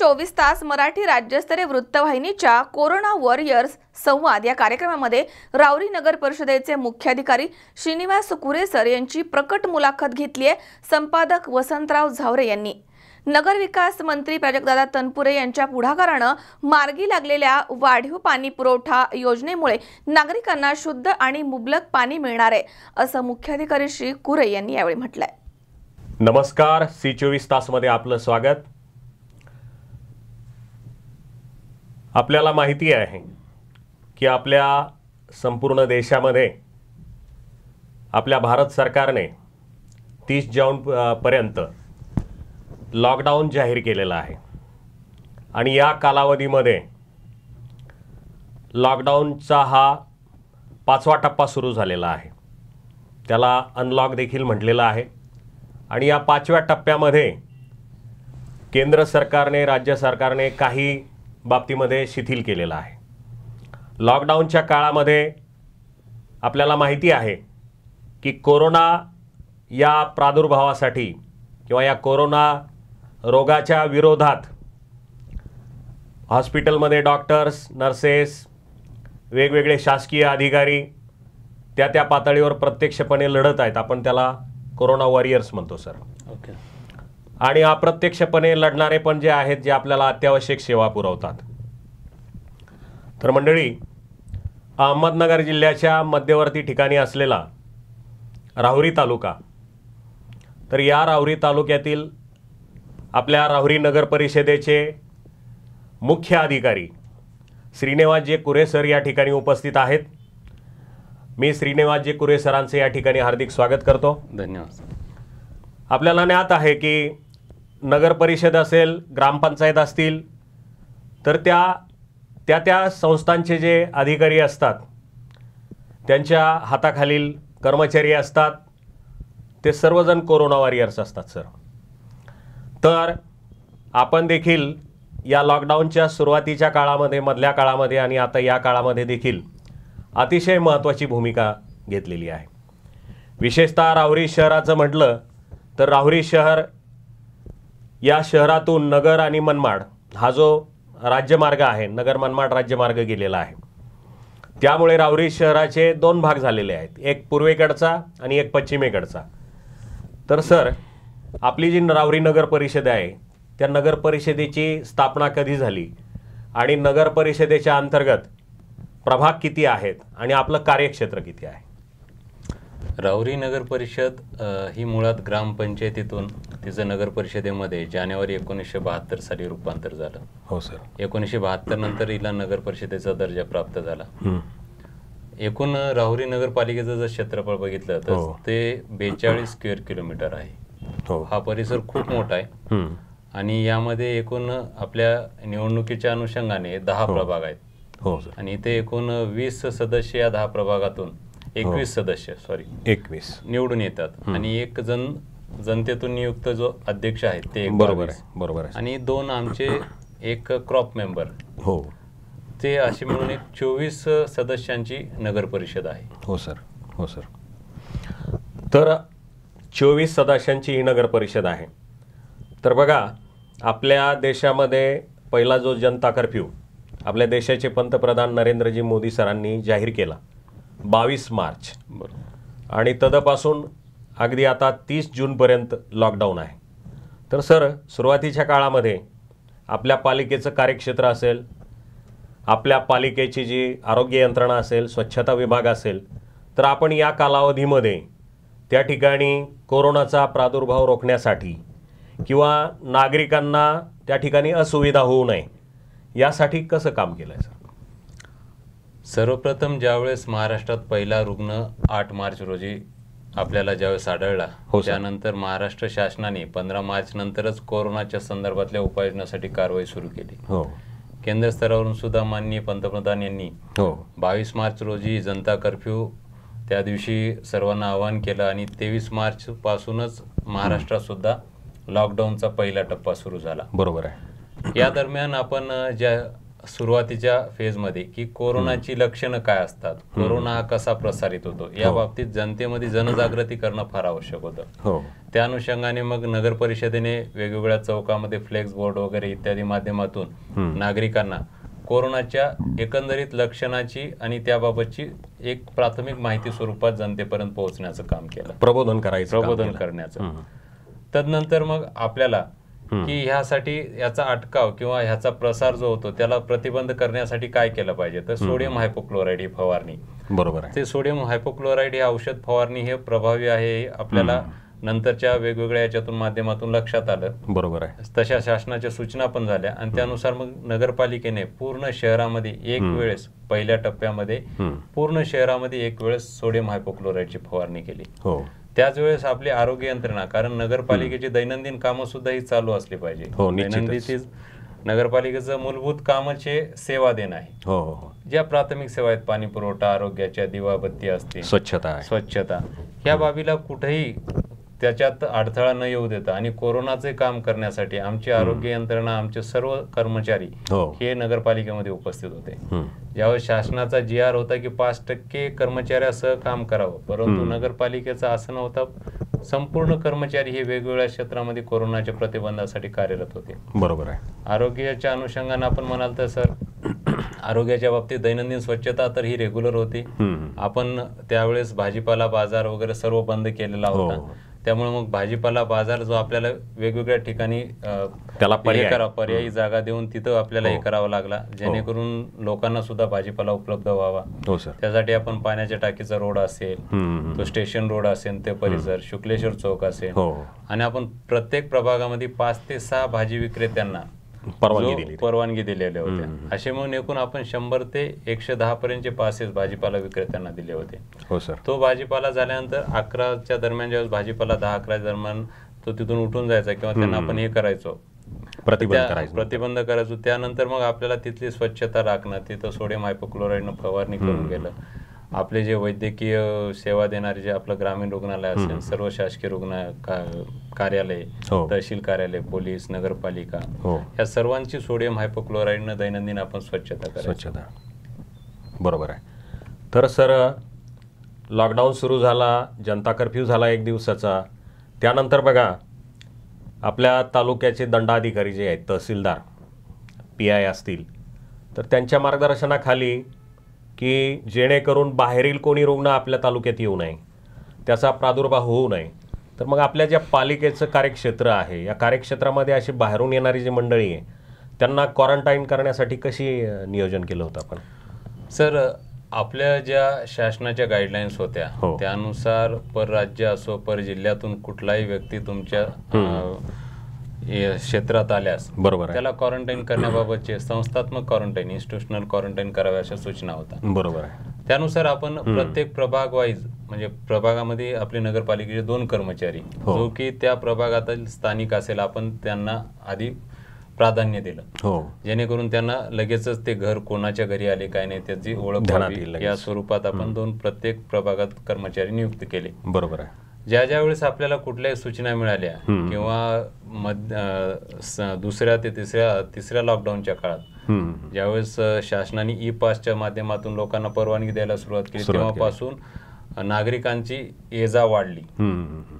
चोवीस तास मराठी राज्यस्तरीय वृत्तवाहिनीच्या कोरोना वॉरियर्स संवाद या कार्यक्रमामध्ये रावरी नगर परिषदेचे मुख्याधिकारी श्रीनिवास कुरेसर यांची प्रकट मुलाखत घेतली आहे संपादक वसंतराव झावरे यांनी नगरविकास मंत्री प्राजक्तदादा तनपुरे यांच्या पुढाकारानं मार्गी लागलेल्या वाढीव पाणी पुरवठा योजनेमुळे नागरिकांना शुद्ध आणि मुबलक पाणी मिळणार आहे असं मुख्याधिकारी श्री कुरे यांनी यावेळी म्हटलंय नमस्कार सी चोवीस तासमध्ये आपलं स्वागत आपल्याला माहिती आहे की आपल्या संपूर्ण देशामध्ये आपल्या भारत सरकारने तीस जून पर्यंत लॉकडाऊन जाहीर केलेला आहे आणि या कालावधीमध्ये लॉकडाऊनचा हा पाचवा टप्पा सुरू झालेला आहे त्याला अनलॉक देखील म्हटलेलं आहे आणि या पाचव्या टप्प्यामध्ये केंद्र सरकारने राज्य सरकारने काही बाबतीमध्ये शिथिल केलेला आहे लॉकडाऊनच्या काळामध्ये आपल्याला माहिती आहे की कोरोना या प्रादुर्भावासाठी किंवा या कोरोना रोगाच्या विरोधात हॉस्पिटलमध्ये डॉक्टर्स नर्सेस वेगवेगळे शासकीय अधिकारी त्या त्या पातळीवर प्रत्यक्षपणे लढत आहेत आपण त्याला कोरोना वॉरियर्स म्हणतो सर ओके okay. आणि अप्रत्यक्षपणे लढणारे पण जे आहेत जे आपल्याला अत्यावश्यक सेवा पुरवतात तर मंडळी अहमदनगर जिल्ह्याच्या मध्यवर्ती ठिकाणी असलेला राहुरी तालुका तर या राहुरी तालुक्यातील आपल्या राहुरी नगर परिषदेचे मुख्य अधिकारी श्रीनिवासजी कुरेसर या ठिकाणी उपस्थित आहेत मी श्रीनिवासजी कुरेसरांचे या ठिकाणी हार्दिक स्वागत करतो धन्यवाद आपल्याला ज्ञात आहे की नगरपरिषद असेल ग्रामपंचायत असतील तर त्या त्या त्या संस्थांचे जे अधिकारी असतात त्यांच्या हाताखालील कर्मचारी असतात ते सर्वजण कोरोना वॉरियर्स असतात सर तर आपण देखील या लॉकडाऊनच्या सुरुवातीच्या काळामध्ये मधल्या काळामध्ये आणि आता या काळामध्ये देखील अतिशय महत्त्वाची भूमिका घेतलेली आहे विशेषतः राहुरी शहराचं म्हटलं तर राहुरी शहर या शहरातून नगर आणि मनमाड हा जो राज्यमार्ग आहे नगर मनमाड राज्यमार्ग गेलेला आहे त्यामुळे रावरी शहराचे दोन भाग झालेले आहेत एक पूर्वेकडचा आणि एक पश्चिमेकडचा तर सर आपली जी रावरी नगर परिषद आहे त्या नगर परिषदेची स्थापना कधी झाली आणि नगर परिषदेच्या अंतर्गत प्रभाग किती आहेत आणि आपलं कार्यक्षेत्र किती आहे राहुरी नगर परिषद ही मुळात ग्रामपंचायतीतून तिचं नगर परिषदेमध्ये जानेवारी एकोणीसशे बहात्तर साली रूपांतर झालं हो सर एकोणीसशे बहात्तर नंतर हिला नगर परिषदेचा दर्जा प्राप्त झाला एकूण राहुरी नगरपालिकेचं जर क्षेत्रफळ बघितलं तर हो. ते बेचाळीस स्क्वेअर किलोमीटर आहे हो हा परिसर खूप मोठा आहे आणि यामध्ये एकूण आपल्या निवडणुकीच्या अनुषंगाने दहा हो. प्रभाग आहेत हो आणि ते एकूण वीस सदस्य या दहा प्रभागातून एकवीस हो. सदस्य सॉरी एकवीस निवडून येतात आणि एक जण जनतेतून नियुक्त जो अध्यक्ष आहे ते बरोबर आहे बरोबर आहे आणि दोन आमचे एक क्रॉप मेंबर हो ते अशी मिळून एक चोवीस सदस्यांची नगर परिषद आहे हो सर हो सर तर चोवीस सदस्यांची ही नगर परिषद आहे तर बघा आपल्या देशामध्ये पहिला जो जनता कर्फ्यू आपल्या देशाचे पंतप्रधान नरेंद्रजी मोदी सरांनी जाहीर केला बावीस मार्च आणि तदपासून अगदी आता तीस जूनपर्यंत लॉकडाऊन आहे तर सर सुरुवातीच्या काळामध्ये आपल्या पालिकेचं कार्यक्षेत्र असेल आपल्या पालिकेची जी आरोग्य यंत्रणा असेल स्वच्छता विभाग असेल तर आपण या कालावधीमध्ये त्या ठिकाणी कोरोनाचा प्रादुर्भाव रोखण्यासाठी किंवा नागरिकांना त्या ठिकाणी असुविधा होऊ नये यासाठी कसं काम केलं आहे सर सर्वप्रथम ज्यावेळेस महाराष्ट्रात पहिला रुग्ण आठ मार्च रोजी आपल्याला ज्यावेळेस आढळला हो त्यानंतर महाराष्ट्र शासनाने पंधरा मार्च नंतरच कोरोनाच्या संदर्भातल्या उपाययोजनासाठी कारवाई सुरू केली हो केंद्र स्तरावरून सुद्धा माननीय पंतप्रधान यांनी हो बावीस मार्च रोजी जनता कर्फ्यू त्या दिवशी सर्वांना आवाहन केलं आणि तेवीस मार्च पासूनच महाराष्ट्रात सुद्धा लॉकडाऊनचा पहिला टप्पा सुरू झाला बरोबर आहे या दरम्यान आपण ज्या सुरुवातीच्या फेज मध्ये की कोरोनाची लक्षणं काय असतात कोरोना हा कसा प्रसारित होतो या हो. बाबतीत जनतेमध्ये जनजागृती करणं फार आवश्यक होतं हो. त्या अनुषंगाने मग नगर परिषदेने वेगवेगळ्या चौकामध्ये फ्लेक्स बोर्ड वगैरे इत्यादी माध्यमातून नागरिकांना कोरोनाच्या एकंदरीत लक्षणाची आणि त्याबाबतची एक प्राथमिक माहिती स्वरूपात जनतेपर्यंत पोहोचण्याचं काम केलं प्रबोधन करायचं प्रबोधन करण्याचं तदनंतर मग आपल्याला की ह्यासाठी याचा अटकाव किंवा ह्याचा प्रसार जो होतो त्याला प्रतिबंध करण्यासाठी काय केलं पाहिजे तर सोडियम हायपोक्लोराईड ही फवारणी बरोबर ते सोडियम हायपोक्लोराईड हे औषध फवारणी हे प्रभावी आहे आपल्याला नंतरच्या वेगवेगळ्या याच्यातून माध्यमातून लक्षात आलं बरोबर आहे तशा शासनाच्या सूचना पण झाल्या आणि त्यानुसार मग नगरपालिकेने पूर्ण शहरामध्ये एक वेळेस पहिल्या टप्प्यामध्ये पूर्ण शहरामध्ये एक वेळेस सोडियम हायपोक्लोराईडची फवारणी केली हो त्याच वेळेस आपली आरोग्य यंत्रणा कारण नगरपालिकेची दैनंदिन कामं सुद्धा ही चालू असली पाहिजे हो नगरपालिकेचं मूलभूत कामचे सेवा देणं आहे हो, हो हो ज्या प्राथमिक सेवा आहेत पाणी पुरवठा आरोग्याच्या दिवाबत्ती असते स्वच्छता स्वच्छता या बाबीला कुठेही त्याच्यात अडथळा न येऊ देता आणि कोरोनाचे काम करण्यासाठी आमची आरोग्य यंत्रणा आमचे सर्व कर्मचारी हो. हे नगरपालिकेमध्ये उपस्थित होते ज्यावेळेस शासनाचा जी आर होता की पाच टक्के कर्मचाऱ्यासह काम करावं परंतु नगरपालिकेचा असं नव्हता संपूर्ण कर्मचारी हे वेगवेगळ्या क्षेत्रामध्ये कोरोनाच्या प्रतिबंधासाठी कार्यरत होते बरोबर आहे आरोग्याच्या अनुषंगाने आपण म्हणाल तर सर आरोग्याच्या बाबतीत दैनंदिन स्वच्छता तर ही रेग्युलर होती आपण त्यावेळेस भाजीपाला बाजार वगैरे सर्व बंद केलेला हो. होता त्यामुळे मग भाजीपाला बाजार जो आपल्याला वेगवेगळ्या ठिकाणी त्याला पर्याय करा पर्यायी जागा देऊन तिथं आपल्याला हे हो. करावा लागला हो. जेणेकरून लोकांना सुद्धा भाजीपाला उपलब्ध व्हावा हो, त्यासाठी आपण पाण्याच्या टाकीचा रोड असेल तो स्टेशन रोड असेल ते परिसर शुक्लेश्वर चौक असेल आणि आपण प्रत्येक प्रभागामध्ये पाच ते सहा भाजी विक्रेत्यांना परवानगी दिली परवानगी दिलेल्या होत्या असे म्हणून एकूण आपण शंभर ते एकशे दहा पर्यंतचे पासेस भाजीपाला विक्रेत्यांना दिले होते हो सर तो भाजीपाला झाल्यानंतर अकराच्या दरम्यान ज्यावेळेस भाजीपाला दहा अकरा दरम्यान तो तिथून उठून जायचा किंवा त्यांना आपण हे करायचो प्रतिबंध प्रतिबंध करायचो त्यानंतर मग आपल्याला तिथली स्वच्छता राखणं तिथं सोडियम हायपोक्लोराईडनं फवारणी करून गेलं आपले जे वैद्यकीय सेवा देणारे जे आपलं ग्रामीण रुग्णालय असेल सर्व शासकीय रुग्ण कार्यालय हो. तहसील कार्यालय पोलीस नगरपालिका हो. या सर्वांची सोडियम हायपोक्लोराईडनं दैनंदिन आपण स्वच्छता स्वच्छता बरोबर आहे तर सर लॉकडाऊन सुरू झाला जनता कर्फ्यू झाला एक दिवसाचा त्यानंतर बघा आपल्या तालुक्याचे दंडाधिकारी जे आहेत तहसीलदार पी आय असतील तर त्यांच्या मार्गदर्शनाखाली की जेणेकरून बाहेरील कोणी रुग्ण आपल्या तालुक्यात येऊ नये त्याचा प्रादुर्भाव होऊ नये तर मग आपल्या ज्या पालिकेचं कार्यक्षेत्र आहे या कार्यक्षेत्रामध्ये अशी बाहेरून येणारी जी मंडळी आहे त्यांना क्वारंटाईन करण्यासाठी कशी नियोजन केलं होतं आपण सर आपल्या ज्या शासनाच्या गाईडलाईन्स होत्या हो. त्यानुसार पर राज्य असो पर जिल्ह्यातून कुठलाही व्यक्ती तुमच्या क्षेत्रात आल्यास बरोबर त्याला क्वारंटाईन करण्याबाबतचे संस्थात्मक क्वारंटाईन इन्स्टिट्युशनल क्वारंटाईन करावे अशा सूचना होत्या बरोबर आहे त्यानुसार आपण प्रत्येक प्रभाग वाईज म्हणजे प्रभागामध्ये आपले नगरपालिकेचे दोन कर्मचारी हो. जो की त्या प्रभागातील स्थानिक असेल आपण त्यांना आधी प्राधान्य दिलं हो जेणेकरून त्यांना लगेचच ते घर कोणाच्या घरी आले काय नाही त्याची ओळख या स्वरूपात आपण दोन प्रत्येक प्रभागात कर्मचारी नियुक्त केले बरोबर आहे ज्या ज्या वेळेस आपल्याला कुठल्याही सूचना मिळाल्या किंवा दुसऱ्या ते तिसऱ्या तिसऱ्या लॉकडाऊनच्या काळात ज्यावेळेस शासनाने ई पासच्या माध्यमातून लोकांना परवानगी द्यायला सुरुवात केली तेव्हापासून नागरिकांची एजा वाढली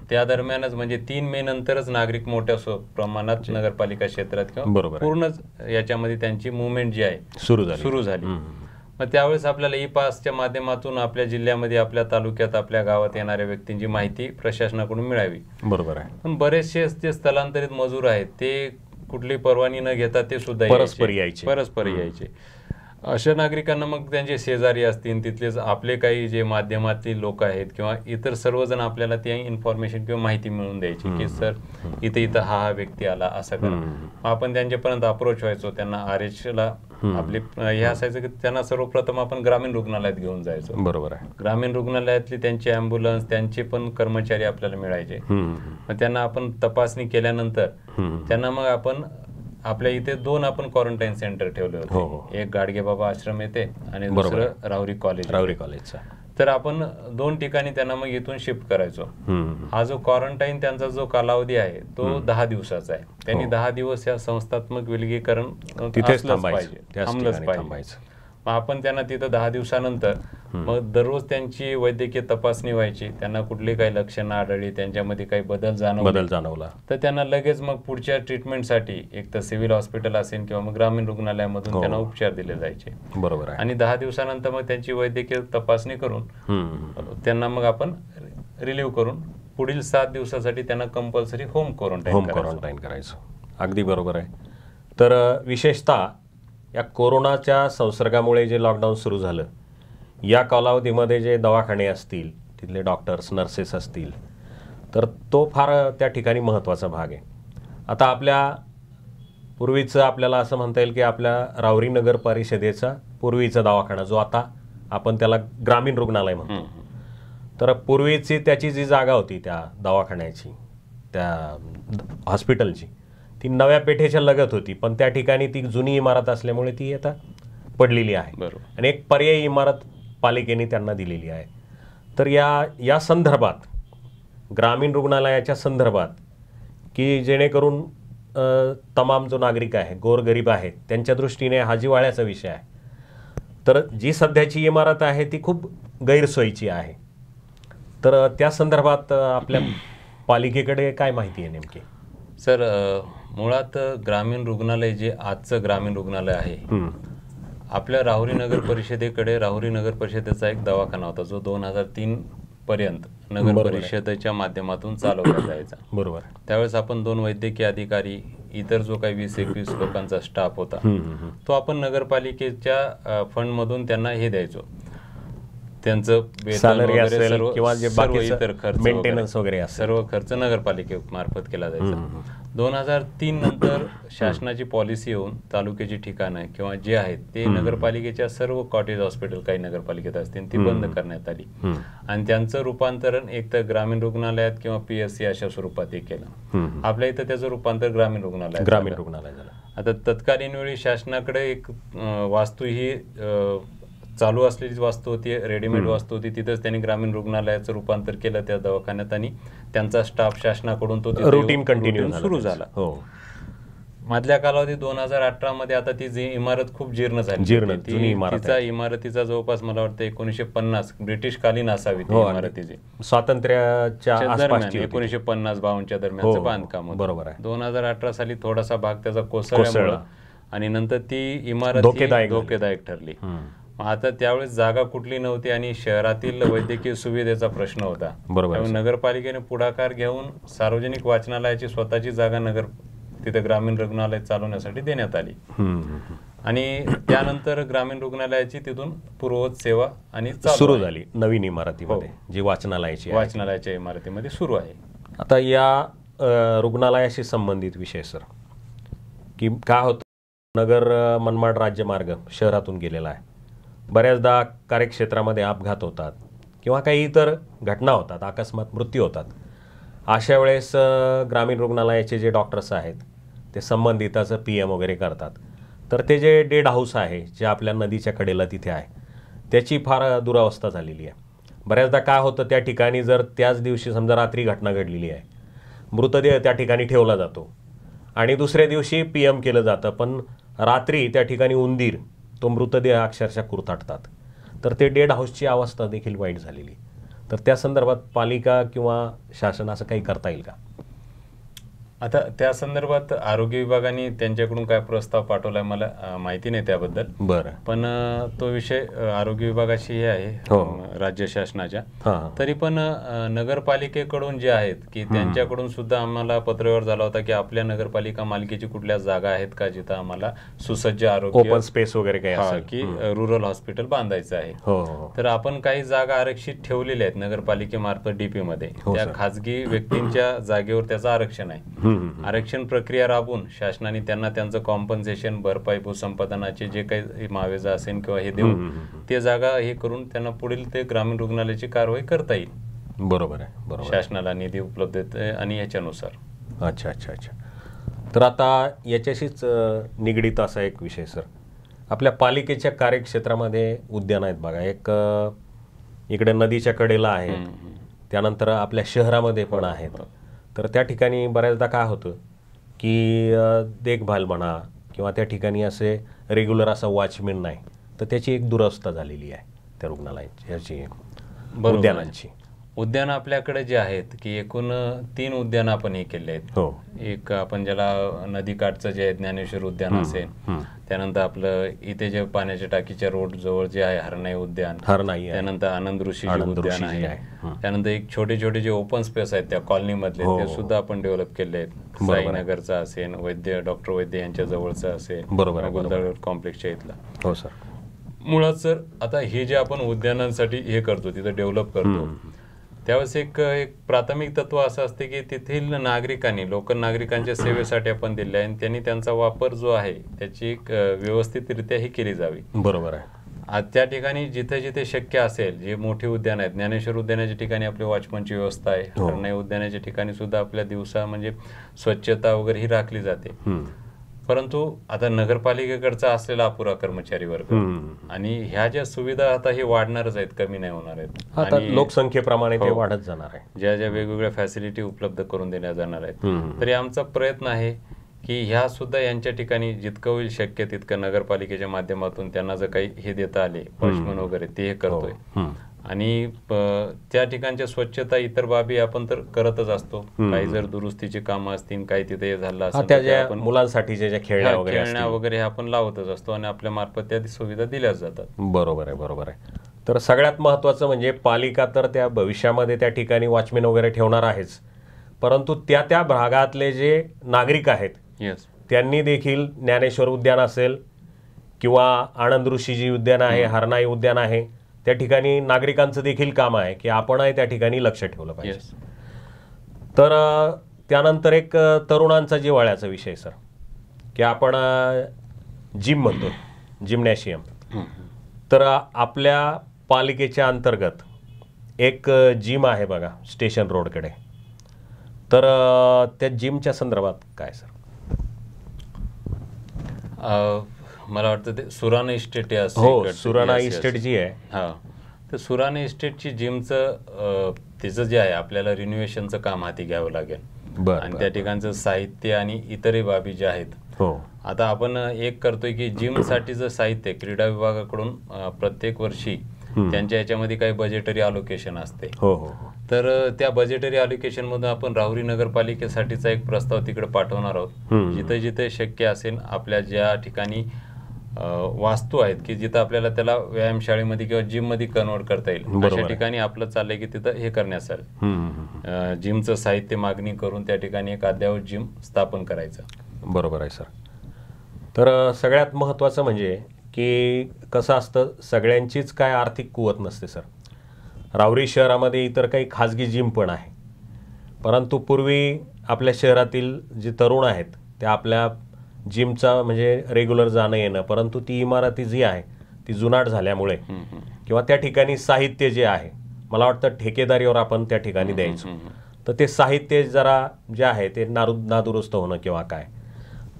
त्या दरम्यानच म्हणजे तीन मे नंतरच नागरिक मोठ्या प्रमाणात नगरपालिका क्षेत्रात किंवा पूर्णच याच्यामध्ये त्यांची मुवमेंट जी आहे सुरू झाली मग त्यावेळेस आपल्याला ई पासच्या माध्यमातून आपल्या जिल्ह्यामध्ये आपल्या तालुक्यात आपल्या गावात येणाऱ्या व्यक्तींची माहिती प्रशासनाकडून मिळावी बरोबर आहे पण बरेचसे जे स्थलांतरित मजूर आहेत ते कुठली परवानी न घेता ते सुद्धा परस्पर यायचे परस्पर यायचे अशा नागरिकांना मग त्यांचे शेजारी असतील तिथलेच आपले काही जे माध्यमातील लोक आहेत किंवा इतर सर्वजण आपल्याला ते इन्फॉर्मेशन किंवा माहिती मिळवून द्यायची की सर इथे इथं हा हा व्यक्ती आला असा करा आपण त्यांच्यापर्यंत अप्रोच व्हायचो त्यांना आर ला आपले हे असायचं की त्यांना सर्वप्रथम आपण ग्रामीण रुग्णालयात घेऊन जायचो बरोबर आहे ग्रामीण रुग्णालयातली त्यांची अँब्युलन्स त्यांचे पण कर्मचारी आपल्याला मिळायचे मग त्यांना आपण तपासणी केल्यानंतर त्यांना मग आपण आपल्या इथे दोन आपण क्वारंटाईन सेंटर ठेवले होते हो, हो, हो. एक गाडगे बाबा आश्रम येते आणि दुसरं राऊरी कॉलेज राऊरी कॉलेज तर आपण दोन ठिकाणी त्यांना मग इथून शिफ्ट करायचो हा जो क्वारंटाईन त्यांचा जो कालावधी आहे तो दहा दिवसाचा आहे त्यांनी दहा दिवस या संस्थात्मक विलगीकरण थांबलंच पाहिजे मग आपण त्यांना तिथं दहा दिवसानंतर मग दररोज त्यांची वैद्यकीय तपासणी व्हायची त्यांना कुठली काही लक्षणं आढळली त्यांच्यामध्ये काही बदल जाणव बदल जाणवला तर त्यांना लगेच मग पुढच्या ट्रीटमेंटसाठी एक तर सिव्हिल हॉस्पिटल असेल किंवा मग ग्रामीण रुग्णालयामधून हो. त्यांना उपचार दिले जायचे बरोबर आणि दहा दिवसानंतर मग त्यांची वैद्यकीय तपासणी करून त्यांना मग आपण रिलीव्ह करून पुढील सात दिवसासाठी त्यांना compulsory home quarantine home quarantine करायचं अगदी बरोबर आहे तर विशेषतः या कोरोनाच्या संसर्गामुळे जे लॉकडाऊन सुरू झालं या कालावधीमध्ये जे दवाखाने असतील तिथले डॉक्टर्स नर्सेस असतील तर तो फार त्या ठिकाणी महत्त्वाचा भाग आहे आता आपल्या पूर्वीचं आपल्याला असं म्हणता येईल की आपल्या रावरी नगर परिषदेचा पूर्वीचा दवाखाना जो आता आपण त्याला ग्रामीण रुग्णालय म्हणतो तर पूर्वीची त्याची जी जागा होती त्या दवाखान्याची त्या हॉस्पिटलची ती नव्या पेठेच्या लगत होती पण त्या ठिकाणी ती जुनी इमारत असल्यामुळे ती आता पडलेली आहे आणि एक पर्यायी इमारत पालिकेने त्यांना दिलेली आहे तर या या संदर्भात ग्रामीण रुग्णालयाच्या संदर्भात की जेणेकरून तमाम जो नागरिक आहे गोरगरीब आहेत त्यांच्या दृष्टीने हा जिवाळ्याचा विषय आहे तर जी सध्याची इमारत आहे ती खूप गैरसोयीची आहे तर त्या संदर्भात आपल्या पालिकेकडे काय माहिती आहे नेमकी सर मुळात ग्रामीण रुग्णालय जे आजचं ग्रामीण रुग्णालय आहे आपल्या राहुरी नगर परिषदेकडे राहुरी नगर परिषदेचा एक दवाखाना होता जो दोन हजार तीन पर्यंत नगर परिषदेच्या माध्यमातून चालवला जायचा बरोबर त्यावेळेस आपण दोन वैद्यकीय अधिकारी इतर जो काही वीस एकवीस लोकांचा स्टाफ होता तो आपण नगरपालिकेच्या फंड मधून त्यांना हे द्यायचो त्यांचं सर्व इतर खर्च सर्व खर्च नगरपालिकेमार्फत केला जायचा दोन हजार तीन नंतर शासनाची पॉलिसी येऊन तालुक्याची आहे किंवा जे आहेत ते नगरपालिकेच्या सर्व कॉटेज हॉस्पिटल काही नगरपालिकेत असतील ती बंद करण्यात आली आणि त्यांचं रूपांतरण एक तर ग्रामीण रुग्णालयात किंवा पीएससी अशा स्वरूपात हे केलं आपल्या इथं त्याचं रूपांतर ग्रामीण रुग्णालयात ग्रामीण रुग्णालय झालं आता तत्कालीन वेळी शासनाकडे एक वास्तू ही चालू असलेली वास्तू होती रेडीमेड वास्तू होती तिथंच त्यांनी ग्रामीण रुग्णालयाचं रूपांतर केलं त्या दवाखान्यात आणि त्यांचा स्टाफ शासनाकडून तो रुटीन कंटिन्यू सुरू झाला हो मधल्या कालावधी दोन हजार अठरा मध्ये आता ती जी इमारत खूप जीर्ण झाली जीर्ण तिचा इमारतीचा जवळपास मला वाटतं एकोणीसशे पन्नास ब्रिटिश कालीन असावी हो, स्वातंत्र्याच्या दरम्यान एकोणीशे पन्नास बावनच्या दरम्यानचं हो, हो. बांधकाम बरोबर आहे दोन हजार अठरा साली थोडासा भाग त्याचा कोसळला आणि नंतर ती इमारत धोकेदायक ठरली आता त्यावेळेस जागा कुठली नव्हती आणि शहरातील वैद्यकीय सुविधेचा प्रश्न होता बरोबर नगरपालिकेने पुढाकार घेऊन सार्वजनिक वाचनालयाची स्वतःची जागा नगर तिथे ग्रामीण रुग्णालय चालवण्यासाठी देण्यात आली आणि त्यानंतर ग्रामीण रुग्णालयाची तिथून पूर्ववत सेवा आणि सुरू झाली नवीन इमारतीमध्ये हो. जी वाचनालयाची वाचनालयाच्या इमारतीमध्ये सुरू आहे आता या रुग्णालयाशी संबंधित विषय सर की का होतं नगर मनमाड राज्यमार्ग शहरातून गेलेला आहे बऱ्याचदा कार्यक्षेत्रामध्ये अपघात होतात किंवा काही इतर घटना होतात अकस्मात मृत्यू होतात अशा वेळेस ग्रामीण रुग्णालयाचे जे डॉक्टर्स आहेत ते संबंधिताचं पी एम वगैरे करतात तर ते जे डेड हाऊस आहे जे आपल्या नदीच्या कडेला तिथे आहे त्याची फार दुरावस्था झालेली आहे बऱ्याचदा काय होतं त्या ठिकाणी जर त्याच दिवशी समजा रात्री घटना घडलेली आहे मृतदेह त्या ठिकाणी ठेवला जातो आणि दुसऱ्या दिवशी पी एम केलं जातं पण रात्री त्या ठिकाणी उंदीर तो मृतदेह अक्षरशः कुरताटतात तर ते डेड हाऊसची अवस्था देखील वाईट झालेली तर त्या संदर्भात पालिका किंवा शासन असं काही करता येईल का आता त्या संदर्भात आरोग्य विभागाने त्यांच्याकडून काय प्रस्ताव पाठवलाय मला माहिती नाही त्याबद्दल बरं पण तो विषय आरोग्य विभागाशी हे आहे हो। राज्य शासनाच्या तरी पण नगरपालिकेकडून जे आहेत की त्यांच्याकडून सुद्धा आम्हाला पत्रव्यवहार झाला होता की आपल्या नगरपालिका मालकीची कुठल्या जागा आहेत का जिथं आम्हाला सुसज्ज आरोग्य स्पेस वगैरे काय की रुरल हॉस्पिटल बांधायचं आहे हो, हो, हो. तर आपण काही जागा आरक्षित ठेवलेल्या आहेत नगरपालिकेमार्फत डीपी मध्ये त्या खाजगी व्यक्तींच्या जागेवर त्याचं आरक्षण आहे आरक्षण प्रक्रिया राबून शासनाने त्यांना त्यांचं कॉम्पन्सेशन भरपाई भूसंपादनाचे जे काही महावेजा असेल किंवा हे देऊन ते जागा हे करून त्यांना पुढील ते ग्रामीण रुग्णालयाची कारवाई करता येईल बरोबर आहे बरोबर शासनाला निधी उपलब्ध आणि याच्यानुसार अच्छा अच्छा अच्छा तर आता याच्याशीच निगडीत असा एक विषय सर आपल्या पालिकेच्या कार्यक्षेत्रामध्ये उद्यान आहेत बघा एक इकडे नदीच्या कडेला आहे त्यानंतर आपल्या शहरामध्ये पण आहेत तर त्या ठिकाणी बऱ्याचदा काय होतं की देखभाल म्हणा किंवा त्या ठिकाणी असे रेग्युलर असा वॉचमेन नाही तर त्याची एक दुरवस्था झालेली आहे त्या रुग्णालयांची याची उद्यानांची उद्यान आपल्याकडे जे आहेत की एकूण तीन उद्यान आपण हे केले आहेत हो एक आपण ज्याला नदीकाठचं जे ज्ञानेश्वर उद्यान असेल त्यानंतर आपलं इथे जे पाण्याच्या टाकीच्या रोड जवळ जे आहे हरणाई उद्यान हरनाई त्यानंतर आनंद ऋषी उद्यान आहे त्यानंतर एक छोटे छोटे जे ओपन स्पेस आहेत त्या कॉलनी मधले हो, ते हो. सुद्धा आपण डेव्हलप केले आहेत साईनगरचा असेल वैद्य डॉक्टर वैद्य यांच्या जवळचं असेल बरोबर कॉम्प्लेक्सच्या इथला हो सर मुळात सर आता हे जे आपण उद्यानांसाठी हे करतो तिथं डेव्हलप करतो त्यावेळेस एक एक प्राथमिक तत्व असं असते की तेथील नागरिकांनी लोकल नागरिकांच्या सेवेसाठी आपण दिले आहे त्यांनी त्यांचा वापर जो आहे त्याची एक व्यवस्थितरित्या ही केली जावी बरोबर आहे आज त्या ठिकाणी जिथे जिथे शक्य असेल जे मोठे उद्यान आहेत ज्ञानेश्वर उद्यानाच्या ठिकाणी आपली वाचपनची व्यवस्था आहे हरणय हो. उद्यानाच्या ठिकाणी सुद्धा आपल्या दिवसा म्हणजे स्वच्छता वगैरे ही राखली जाते परंतु आता नगरपालिकेकडचा असलेला अपुरा कर्मचारी वर्ग आणि ह्या ज्या सुविधा आता हे वाढणारच आहेत कमी नाही होणार आहेत आता लोकसंख्येप्रमाणे ते हो. वाढत जाणार आहे ज्या ज्या वेगवेगळ्या फॅसिलिटी उपलब्ध करून देण्यात जाणार आहेत तरी आमचा प्रयत्न आहे की ह्या सुद्धा यांच्या ठिकाणी जितकं होईल शक्य तितकं नगरपालिकेच्या माध्यमातून त्यांना जर काही हे देता आले प्रश्न वगैरे ते हे हो. करतोय आणि त्या ठिकाणच्या स्वच्छता इतर बाबी आपण तर करतच असतो काही जर दुरुस्तीचे काम असतील काही तिथे झालं असेल मुलांसाठी खेळण्या वगैरे आपण लावतच असतो आणि आपल्या मार्फत त्या सुविधा दिल्या जातात बरोबर आहे बरोबर आहे तर सगळ्यात महत्वाचं म्हणजे पालिका तर त्या भविष्यामध्ये त्या ठिकाणी वॉचमेन वगैरे ठेवणार आहेच परंतु त्या त्या भागातले जे नागरिक आहेत yes. त्यांनी देखील ज्ञानेश्वर उद्यान असेल किंवा आनंद ऋषीजी उद्यान आहे हरनाई उद्यान आहे त्या ठिकाणी नागरिकांचं देखील काम आहे की आपणही त्या ठिकाणी लक्ष ठेवलं पाहिजे तर त्यानंतर एक तरुणांचा जिवाळ्याचा विषय सर की आपण जिम म्हणतो जिमनॅशियम तर आपल्या पालिकेच्या अंतर्गत एक जिम आहे बघा स्टेशन रोडकडे तर त्या जिमच्या संदर्भात काय सर मला वाटतं ते सुराणा हो, इस्टेट हो सुराणा इस्टेट जी आहे हा तर सुराणा इस्टेटची जिमचं तिचं जे आहे आपल्याला रिन्युव्हेशनचं काम हाती घ्यावं लागेल आणि त्या ठिकाणचं साहित्य आणि इतरही बाबी ज्या आहेत हो आता आपण एक करतोय की जिम साठीचं साहित्य क्रीडा विभागाकडून प्रत्येक वर्षी त्यांच्या याच्यामध्ये काही बजेटरी अलोकेशन असते हो हो, हो. तर त्या बजेटरी अलोकेशन मधून आपण राहुरी नगरपालिकेसाठीचा एक प्रस्ताव तिकडे पाठवणार आहोत जिथे जिथे शक्य असेल आपल्या ज्या ठिकाणी वास्तू आहेत की जिथं आपल्याला त्याला व्यायामशाळेमध्ये किंवा जिममध्ये कन्वर्ट करता येईल अशा ठिकाणी आपलं चाललंय की तिथं हे करण्यास आलं जिमचं साहित्य मागणी करून त्या ठिकाणी एक अद्यावत जिम स्थापन करायचं बरोबर आहे सर तर सगळ्यात महत्त्वाचं म्हणजे की कसं असतं सगळ्यांचीच काय आर्थिक कुवत नसते सर रावरी शहरामध्ये इतर काही खाजगी जिम पण आहे परंतु पूर्वी आपल्या शहरातील जे तरुण आहेत ते आपल्या जिमचा म्हणजे रेग्युलर जाणं येणं परंतु ती इमारती जी आहे ती जुनाट झाल्यामुळे किंवा त्या ठिकाणी साहित्य जे आहे मला वाटतं ठेकेदारीवर आपण त्या ठिकाणी द्यायचो तर ते साहित्य जरा जे आहे ते नारू नादुरुस्त होणं किंवा काय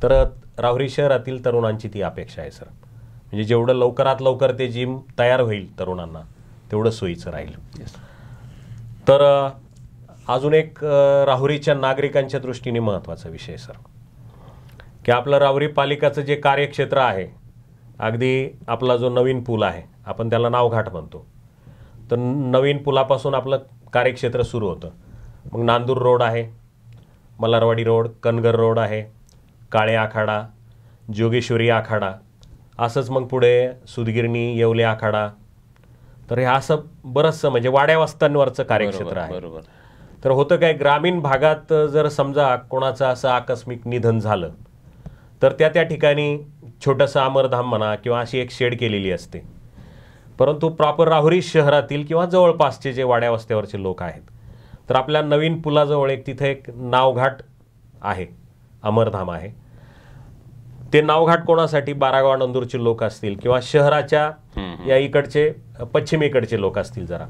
तर राहुरी शहरातील तरुणांची ती अपेक्षा आहे सर म्हणजे जेवढं लवकरात लवकर ते जिम तयार होईल तरुणांना तेवढं सोयीचं राहील तर अजून एक राहुरीच्या नागरिकांच्या दृष्टीने महत्त्वाचा विषय सर की आपलं रावरी पालिकाचं जे कार्यक्षेत्र आहे अगदी आपला जो नवीन पूल आहे आपण त्याला नावघाट म्हणतो तर नवीन पुलापासून आपलं कार्यक्षेत्र सुरू होतं मग नांदूर रोड आहे मलारवाडी रोड कनगर रोड आहे काळे आखाडा जोगेश्वरी आखाडा असंच मग पुढे सुदगिरणी येवले आखाडा तर हे असं बरंचसं म्हणजे वाड्यावस्तांवरचं कार्यक्षेत्र आहे बरोबर तर होतं काय ग्रामीण भागात जर समजा कोणाचं असं आकस्मिक निधन झालं तर त्या त्या ठिकाणी छोटंसं अमरधाम म्हणा किंवा अशी एक शेड केलेली असते परंतु प्रॉपर राहुरी शहरातील किंवा जवळपासचे जे वाड्या लोक आहेत तर आपल्या नवीन पुलाजवळ एक तिथे एक नावघाट आहे अमरधाम आहे ते नावघाट कोणासाठी बारागाव नंदूरचे लोक असतील किंवा शहराच्या या इकडचे पश्चिमेकडचे लोक असतील जरा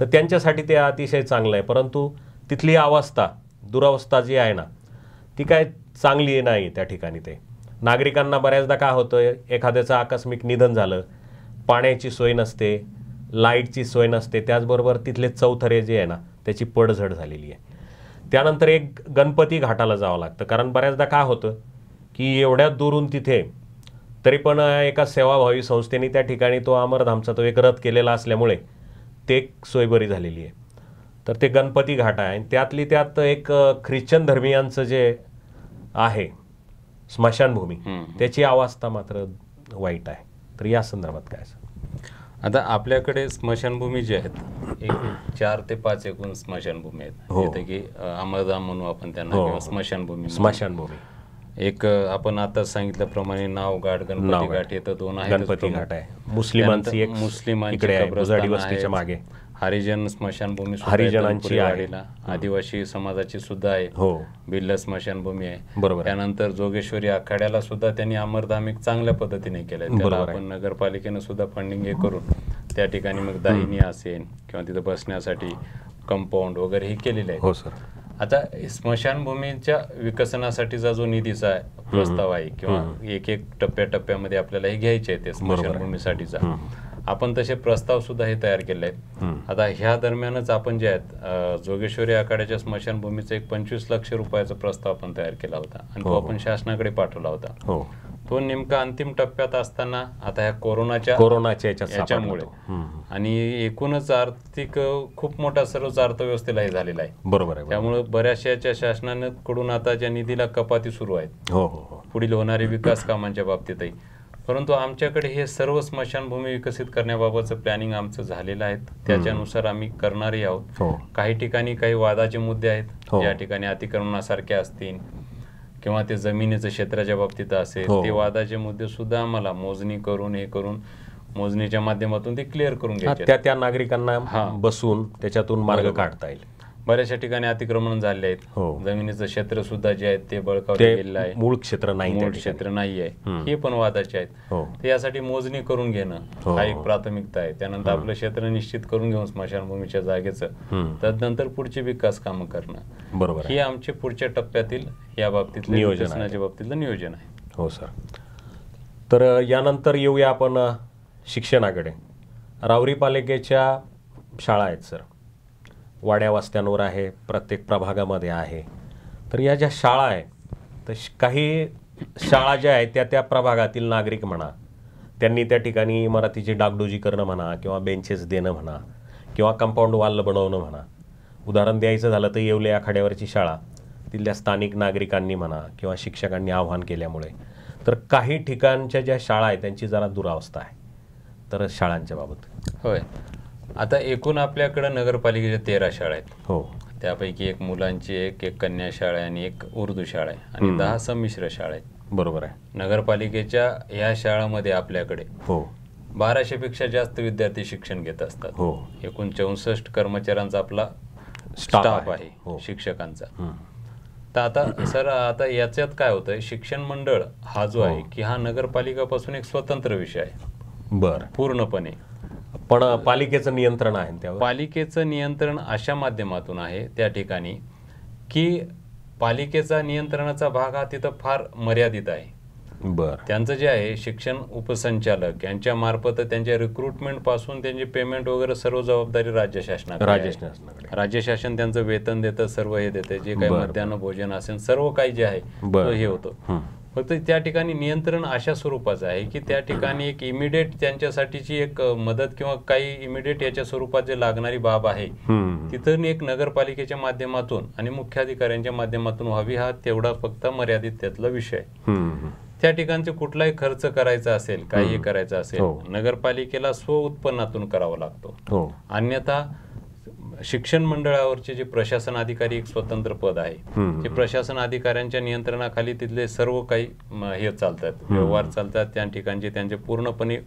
तर त्यांच्यासाठी ते अतिशय चांगलं आहे परंतु तिथली अवस्था दुरावस्था जी आहे ना ती काय चांगली नाही त्या ठिकाणी ते नागरिकांना बऱ्याचदा काय होतं एखाद्याचं आकस्मिक निधन झालं पाण्याची सोय नसते लाईटची सोय नसते त्याचबरोबर तिथले चौथरे जे आहे ना त्याची पडझड झालेली आहे त्यानंतर एक गणपती घाटाला जावं लागतं कारण बऱ्याचदा काय होतं की एवढ्या दूरून तिथे तरी पण एका सेवाभावी संस्थेने त्या ठिकाणी तो अमरधामचा तो एक रथ केलेला असल्यामुळे ते सोयबरी झालेली आहे तर ते गणपती घाट आहे आणि त्यातली त्यात एक ख्रिश्चन धर्मियांचं जे आहे स्मशानभूमी त्याची अवस्था मात्र वाईट आहे तर या संदर्भात काय आता आपल्याकडे स्मशानभूमी जे आहेत एक चार ते पाच एकूण स्मशानभूमी आहेत हो. जसे की अमरधाम म्हणू आपण त्यांना हो. स्मशानभूमी स्मशानभूमी एक आपण आता सांगितल्याप्रमाणे नाव गाठ गणपती घाट हे दोन आहे गणपती घाट आहे मुस्लिमांची एक मागे हरिजन स्मशानभूमी हरिजनांची आदिवासी समाजाची सुद्धा आहे हो बिल्ल स्मशानभूमी आहे बरोबर त्यानंतर जोगेश्वरी आखाड्याला सुद्धा त्यांनी अमरधामिक चांगल्या पद्धतीने केलं आपण नगरपालिकेनं सुद्धा फंडिंग हे करून त्या ठिकाणी मग दाहिनी असेल किंवा तिथे बसण्यासाठी कंपाऊंड वगैरे हे केलेलं आहे हो सर आता स्मशानभूमीच्या विकसनासाठीचा जो निधीचा प्रस्ताव आहे किंवा एक एक टप्प्या टप्प्यामध्ये आपल्याला हे घ्यायचे आहे ते स्मशानभूमीसाठीचा आपण तसे प्रस्ताव सुद्धा हे तयार केले आहेत आता ह्या दरम्यानच आपण जे आहेत जोगेश्वरी आखाड्याच्या स्मशानभूमीचा एक पंचवीस लक्ष रुपयाचा प्रस्ताव आपण तयार केला होता आणि तो हो, हो. आपण शासनाकडे पाठवला होता हो. तो नेमका अंतिम टप्प्यात असताना आता ह्या कोरोनाच्या कोरोनाच्या याच्यामुळे आणि एकूणच आर्थिक खूप मोठा सर्वच अर्थव्यवस्थेला हे झालेला आहे बरोबर आहे त्यामुळे बऱ्याचशा याच्या शासनाकडून आता ज्या निधीला कपाती सुरू आहेत पुढील होणारे विकास कामांच्या बाबतीतही परंतु आमच्याकडे हे सर्व स्मशानभूमी विकसित करण्याबाबतचं प्लॅनिंग आमचं झालेलं आहे त्याच्यानुसार आम्ही करणारे आहोत हो. काही ठिकाणी काही वादाचे मुद्दे आहेत हो. ज्या ठिकाणी अतिक्रमणासारखे असतील किंवा ते जमिनीचं क्षेत्राच्या बाबतीत असेल हो. ते वादाचे मुद्दे सुद्धा आम्हाला मोजणी करून हे करून मोजणीच्या माध्यमातून ते क्लिअर करून त्या त्या नागरिकांना बसून त्याच्यातून मार्ग काढता येईल बऱ्याचशा ठिकाणी अतिक्रमण झाले आहेत हो. जमिनीचं क्षेत्र सुद्धा जे आहे ते बळकाव आहे मूळ क्षेत्र नाही मूळ क्षेत्र नाही आहे हे पण वादाचे आहेत हो. ते यासाठी मोजणी करून घेणं हो. हा एक प्राथमिकता आहे त्यानंतर आपलं क्षेत्र निश्चित करून घेऊन स्मशानभूमीच्या जागेचं त्यानंतर पुढचे विकास कामं करणं बरोबर हे आमचे पुढच्या टप्प्यातील या बाबतीत नियोजनाच्या बाबतीतलं नियोजन आहे हो सर तर यानंतर येऊया आपण शिक्षणाकडे रावरी पालिकेच्या शाळा आहेत सर वाड्यावस्त्यांवर आहे प्रत्येक प्रभागामध्ये आहे तर या ज्या शाळा आहे तर काही शाळा ज्या आहेत त्या त्या प्रभागातील नागरिक म्हणा त्यांनी त्या ठिकाणी इमारतीची डागडुजी करणं म्हणा किंवा बेंचेस देणं म्हणा किंवा कंपाऊंड वाल बनवणं म्हणा उदाहरण द्यायचं झालं तर येवले आखाड्यावरची शाळा तिथल्या स्थानिक नागरिकांनी म्हणा किंवा शिक्षकांनी आव्हान केल्यामुळे तर काही ठिकाणच्या ज्या शाळा आहेत त्यांची जरा दुरावस्था आहे तर शाळांच्या बाबत होय आता एकूण आपल्याकडे नगरपालिकेच्या तेरा शाळा आहेत हो त्यापैकी एक मुलांची एक एक कन्या शाळा आहे आणि एक उर्दू शाळा आहे आणि दहा संमिश्र शाळा आहेत बरोबर आहे नगरपालिकेच्या या शाळामध्ये आपल्याकडे हो बाराशे पेक्षा जास्त विद्यार्थी शिक्षण घेत असतात हो एकूण चौसष्ट कर्मचाऱ्यांचा आपला स्टाफ आहे हो। शिक्षकांचा तर आता सर आता याच्यात काय होतंय शिक्षण मंडळ हा जो हो. आहे की हा नगरपालिकापासून एक स्वतंत्र विषय आहे बर पूर्णपणे पण पालिकेचं नियंत्रण आहे त्यावर पालिकेचं नियंत्रण अशा माध्यमातून आहे त्या ठिकाणी की पालिकेचा नियंत्रणाचा भाग हा तिथं फार मर्यादित आहे बर त्यांचं जे आहे शिक्षण उपसंचालक यांच्या मार्फत त्यांच्या रिक्रुटमेंट पासून त्यांची पेमेंट वगैरे सर्व जबाबदारी राज्य शासनाकडे राज्य शासनाकडे राज्य शासन त्यांचं वेतन देतं सर्व हे देतं जे काही मध्यान्ह भोजन असेल सर्व काही जे आहे तो हे होतं फक्त त्या ठिकाणी नियंत्रण अशा स्वरूपाचं आहे की त्या ठिकाणी एक इमिडिएट त्यांच्यासाठीची एक मदत किंवा काही इमिडिएट याच्या स्वरूपात जे लागणारी बाब आहे तिथं एक नगरपालिकेच्या माध्यमातून आणि मुख्याधिकाऱ्यांच्या माध्यमातून व्हावी हा तेवढा फक्त मर्यादित त्यातला विषय त्या ठिकाणचे कुठलाही खर्च करायचा असेल काही करायचं असेल हो. नगरपालिकेला स्व उत्पन्नातून करावा लागतो हो. अन्यथा शिक्षण मंडळावरचे जे प्रशासन अधिकारी एक स्वतंत्र पद आहे ते प्रशासन अधिकाऱ्यांच्या नियंत्रणाखाली तिथले सर्व काही हे चालतात व्यवहार चालतात त्या ठिकाणचे त्यांचे पूर्णपणे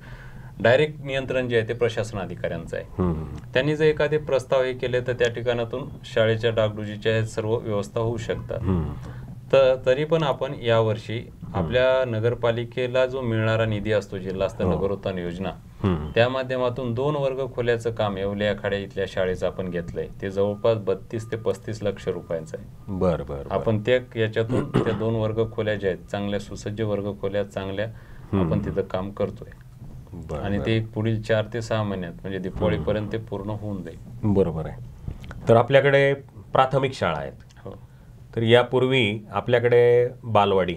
डायरेक्ट नियंत्रण जे आहे ते प्रशासन अधिकाऱ्यांचं आहे त्यांनी जर एखादे प्रस्ताव हे केले तर त्या ठिकाणातून शाळेच्या डागडुजीच्या सर्व व्यवस्था होऊ शकतात तरी पण आपण यावर्षी आपल्या नगरपालिकेला जो मिळणारा निधी असतो जिल्हास्तर हो. नगरोत्थान योजना त्या माध्यमातून दोन वर्ग खोल्याचं काम येवले आखाड्या इथल्या शाळेचं आपण घेतलंय ते जवळपास बत्तीस ते पस्तीस लक्ष रुपयांचं आहे बरं बरं आपण ते याच्यातून त्या दोन वर्ग खोल्या ज्या आहेत चांगल्या सुसज्ज वर्ग खोल्या चांगल्या आपण तिथं काम करतोय आणि ते पुढील चार ते सहा महिन्यात म्हणजे दिपावळीपर्यंत ते पूर्ण होऊन जाईल बरोबर आहे तर आपल्याकडे प्राथमिक शाळा आहेत तर यापूर्वी आपल्याकडे बालवाडी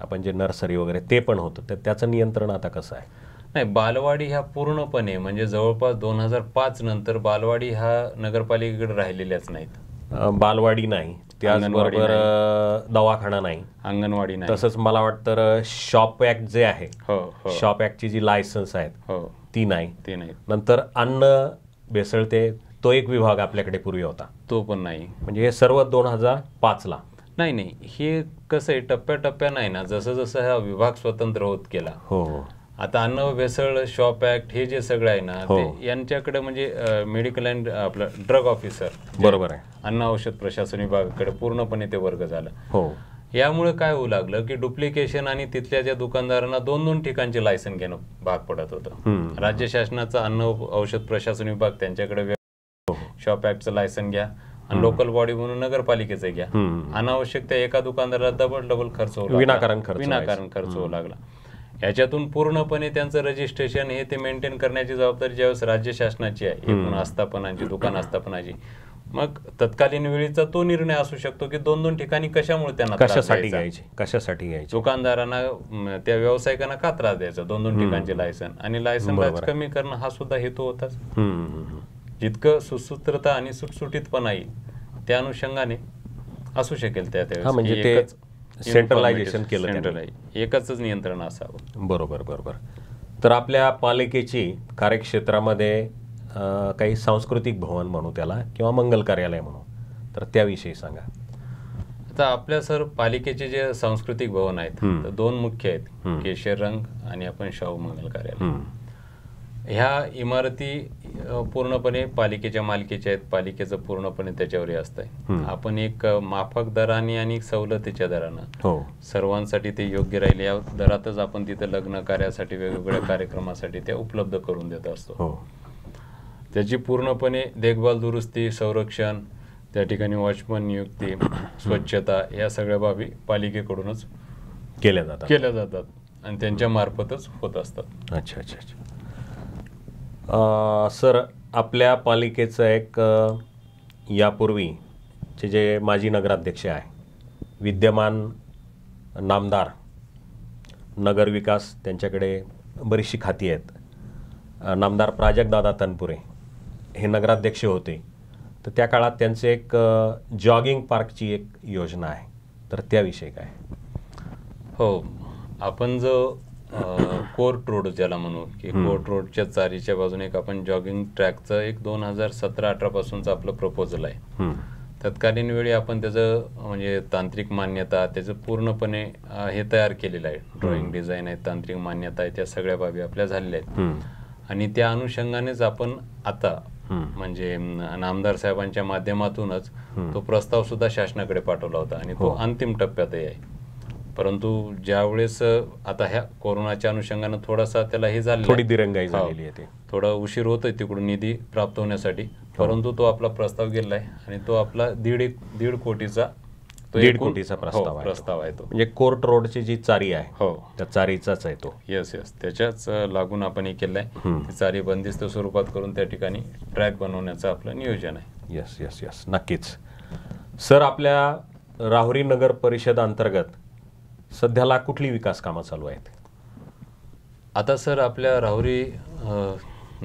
आपण जे नर्सरी वगैरे ते पण होतं तर त्याचं नियंत्रण आता कसं आहे नाही बालवाडी ह्या पूर्णपणे म्हणजे जवळपास दोन हजार पाच नंतर बालवाडी ह्या नगरपालिकेकडे राहिलेल्याच नाहीत बालवाडी नाही त्याचबरोबर दवाखाना नाही अंगणवाडी नाही तसंच मला वाटतं शॉप ऍक्ट जे आहे हो, हो. शॉप ऍक्टची जी लायसन्स आहेत हो. ती नाही ती नाही नंतर अन्न भेसळते तो एक विभाग आपल्याकडे पूर्वी होता तो पण नाही म्हणजे हे सर्व दोन हजार पाचला नाही नाही हे कसं आहे टप्प्या नाही ना जसं जसं हा विभाग स्वतंत्र होत गेला हो, हो. आता अन्न भेसळ शॉप ऍक्ट हे जे सगळं आहे ना हो. ते यांच्याकडे म्हणजे मेडिकल अँड आपलं ड्रग ऑफिसर बरोबर आहे अन्न औषध प्रशासन विभागाकडे पूर्णपणे ते वर्ग झालं हो यामुळे काय होऊ लागलं की डुप्लिकेशन आणि तिथल्या ज्या दुकानदारांना दोन दोन ठिकाणचे लायसन घेणं भाग पडत होतं राज्य शासनाचा अन्न औषध प्रशासन विभाग त्यांच्याकडे शॉप ॲपचं लायसन घ्या आणि लोकल बॉडी म्हणून नगरपालिकेचं घ्या अनावश्यक त्या एका दुकानदाराला डबल डबल खर्च विनाकारण खर्च विनाकारण खर्च होऊ लागला याच्यातून पूर्णपणे त्यांचं रजिस्ट्रेशन हे ते मेंटेन करण्याची जबाबदारी ज्यावेळेस राज्य शासनाची आहे एकूण आस्थापनाची दुकान आस्थापनाची मग तत्कालीन वेळीचा तो निर्णय असू शकतो की दोन दोन ठिकाणी कशामुळे त्यांना कशासाठी घ्यायचे कशासाठी घ्यायचे दुकानदारांना त्या व्यावसायिकांना का त्रास द्यायचा दोन दोन ठिकाणचे लायसन आणि लायसन कमी करणं हा सुद्धा हेतू होताच जितकं सुसूत्रता आणि सुटसुटीतपणा येईल त्या अनुषंगाने असू शकेल त्या म्हणजे एकच सेंट्रलायझेशन केलं सेंट्रलाइज एकच नियंत्रण असावं बरोबर बरोबर तर आपल्या पालिकेची कार्यक्षेत्रामध्ये काही सांस्कृतिक भवन म्हणू त्याला किंवा मंगल कार्यालय म्हणू तर त्याविषयी सांगा आता आपल्या सर पालिकेचे जे सांस्कृतिक भवन आहेत दोन मुख्य आहेत केशर रंग आणि आपण शाहू मंगल कार्यालय ह्या इमारती पूर्णपणे पालिकेच्या मालकीच्या आहेत पालिकेचं पूर्णपणे त्याच्यावर असत आहे आपण एक माफक दराने आणि सवलतीच्या दरानं हो. सर्वांसाठी ते योग्य राहील या दरातच आपण तिथे लग्न कार्यासाठी वेगवेगळ्या कार्यक्रमासाठी ते उपलब्ध करून देत असतो हो. त्याची पूर्णपणे देखभाल दुरुस्ती संरक्षण त्या ठिकाणी वॉचमन नियुक्ती स्वच्छता या सगळ्या बाबी पालिकेकडूनच केल्या जातात केल्या जातात आणि त्यांच्या मार्फतच होत असतात अच्छा अच्छा अच्छा सर आपल्या पालिकेचं एक यापूर्वीचे जे माजी नगराध्यक्ष आहे विद्यमान नामदार नगरविकास त्यांच्याकडे बरीचशी खाती आहेत नामदार प्राजक्तदादा तनपुरे हे नगराध्यक्ष होते तर त्या काळात त्यांचे एक जॉगिंग पार्कची एक योजना आहे तर त्याविषयी काय हो आपण जो कोर्ट रोड ज्याला म्हणू की कोर्ट रोडच्या चारीच्या बाजूने एक आपण जॉगिंग ट्रॅकचं एक दोन हजार सतरा अठरा पासूनचं आपलं प्रपोजल आहे तत्कालीन वेळी आपण त्याचं म्हणजे तांत्रिक मान्यता त्याचं पूर्णपणे हे तयार केलेलं आहे ड्रॉइंग डिझाईन आहे तांत्रिक मान्यता आहे त्या सगळ्या बाबी आपल्या झालेल्या आहेत आणि त्या अनुषंगानेच आपण आता म्हणजे नामदार साहेबांच्या माध्यमातूनच तो प्रस्ताव सुद्धा शासनाकडे पाठवला होता आणि तो हो. अंतिम टप्प्यातही आहे परंतु ज्यावेळेस आता ह्या कोरोनाच्या अनुषंगानं थोडासा त्याला हे झालं थोडी दिरंगाई हो. झालेली आहे ते थोडा उशीर होतोय तिकडून निधी प्राप्त होण्यासाठी हो. परंतु तो आपला प्रस्ताव गेलाय आहे आणि तो आपला दीड एक दीड कोटीचा दीड कोटीचा हो, प्रस्ताव प्रस्ताव आहे तो म्हणजे कोर्ट रोडची जी चारी आहे हो त्या चारीचाच आहे तो येस येस त्याच्याच लागून आपण हे केलं आहे चारी बंदिस्त स्वरूपात करून त्या ठिकाणी ट्रॅक बनवण्याचं आपलं नियोजन आहे येस येस येस नक्कीच सर आपल्या राहुरी नगर परिषद अंतर्गत सध्याला कुठली विकास कामं चालू आहेत आता सर आपल्या राहुरी